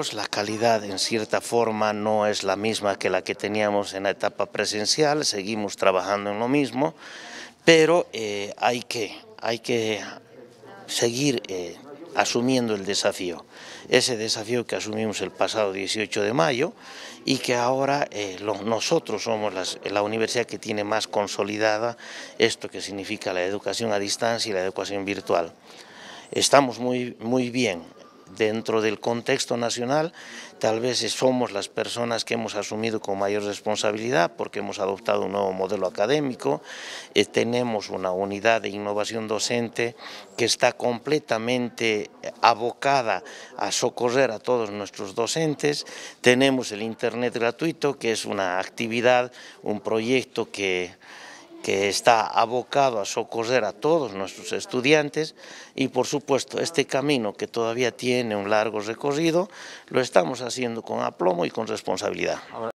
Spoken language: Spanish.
Pues la calidad en cierta forma no es la misma que la que teníamos en la etapa presencial, seguimos trabajando en lo mismo, pero eh, hay, que, hay que seguir eh, asumiendo el desafío, ese desafío que asumimos el pasado 18 de mayo y que ahora eh, nosotros somos la universidad que tiene más consolidada esto que significa la educación a distancia y la educación virtual. Estamos muy, muy bien, dentro del contexto nacional, tal vez somos las personas que hemos asumido con mayor responsabilidad porque hemos adoptado un nuevo modelo académico, eh, tenemos una unidad de innovación docente que está completamente eh, abocada a socorrer a todos nuestros docentes, tenemos el Internet gratuito que es una actividad, un proyecto que que está abocado a socorrer a todos nuestros estudiantes y por supuesto este camino que todavía tiene un largo recorrido lo estamos haciendo con aplomo y con responsabilidad.